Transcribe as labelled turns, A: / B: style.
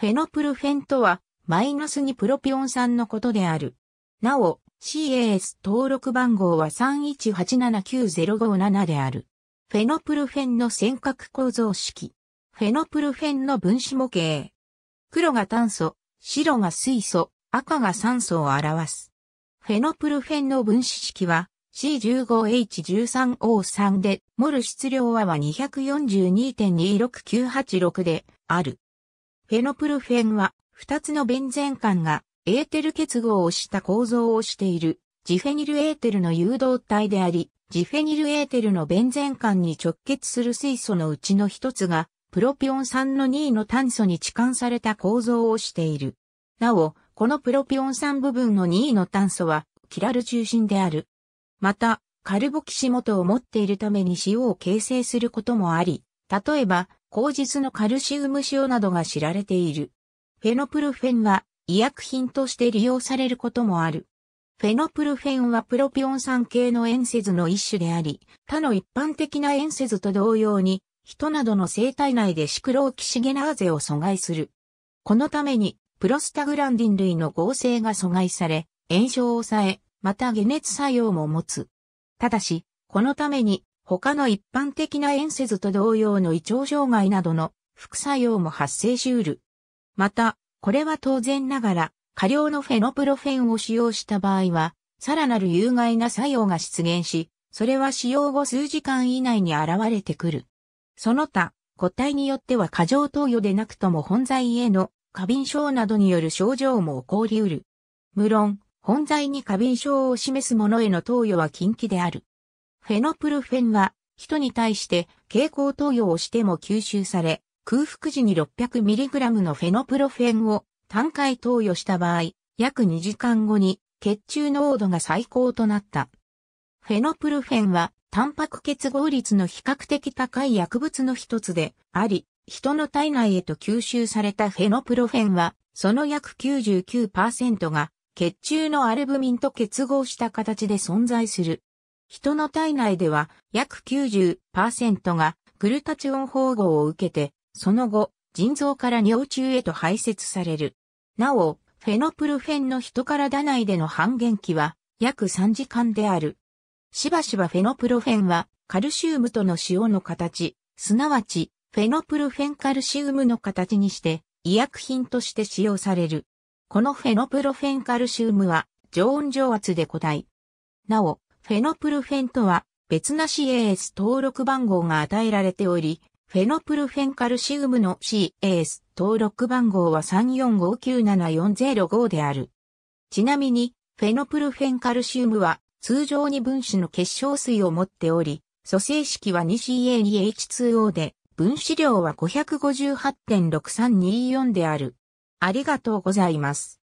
A: フェノプルフェンとは、マイナス2プロピオン酸のことである。なお、CAS 登録番号は31879057である。フェノプルフェンの尖閣構造式。フェノプルフェンの分子模型。黒が炭素、白が水素、赤が酸素を表す。フェノプルフェンの分子式は C15H13O3 で、モル質量はは242.26986である。フェノプルフェンは、二つのベンゼン環がエーテル結合をした構造をしている、ジフェニルエーテルの誘導体であり、ジフェニルエーテルのベンゼン環に直結する水素のうちの一つが、プロピオン酸の2の炭素に置換された構造をしている。なお、このプロピオン酸部分の2の炭素は、キラル中心である。また、カルボキシ元を持っているために塩を形成することもあり、例えば、口実のカルシウム塩などが知られている。フェノプルフェンは医薬品として利用されることもある。フェノプルフェンはプロピオン酸系の塩セズの一種であり、他の一般的な塩セズと同様に、人などの生体内でシクローキシゲナーゼを阻害する。このために、プロスタグランディン類の合成が阻害され、炎症を抑え、また解熱作用も持つ。ただし、このために他の一般的な炎せずと同様の胃腸障害などの副作用も発生しうる。また、これは当然ながら、過量のフェノプロフェンを使用した場合は、さらなる有害な作用が出現し、それは使用後数時間以内に現れてくる。その他、個体によっては過剰投与でなくとも本剤への過敏症などによる症状も起こりうる。無論、本剤に過敏症を示すものへの投与は禁忌である。フェノプルフェンは、人に対して蛍光投与をしても吸収され、空腹時に 600mg のフェノプロフェンを単回投与した場合、約2時間後に血中濃度が最高となった。フェノプルフェンは、タンパク結合率の比較的高い薬物の一つであり、人の体内へと吸収されたフェノプロフェンは、その約99%が血中のアルブミンと結合した形で存在する。人の体内では約90%がグルタチオン包合を受けて、その後、腎臓から尿中へと排泄される。なお、フェノプルフェンの人体内での半減期は約3時間である。しばしばフェノプルフェンはカルシウムとの塩の形、すなわちフェノプルフェンカルシウムの形にして医薬品として使用される。このフェノプロフェンカルシウムは常温常圧で固体。なお、フェノプルフェンとは別な CAS 登録番号が与えられており、フェノプルフェンカルシウムの CAS 登録番号は34597405である。ちなみに、フェノプルフェンカルシウムは通常に分子の結晶水を持っており、組成式は 2CA2H2O で、分子量は558.6324である。ありがとうございます。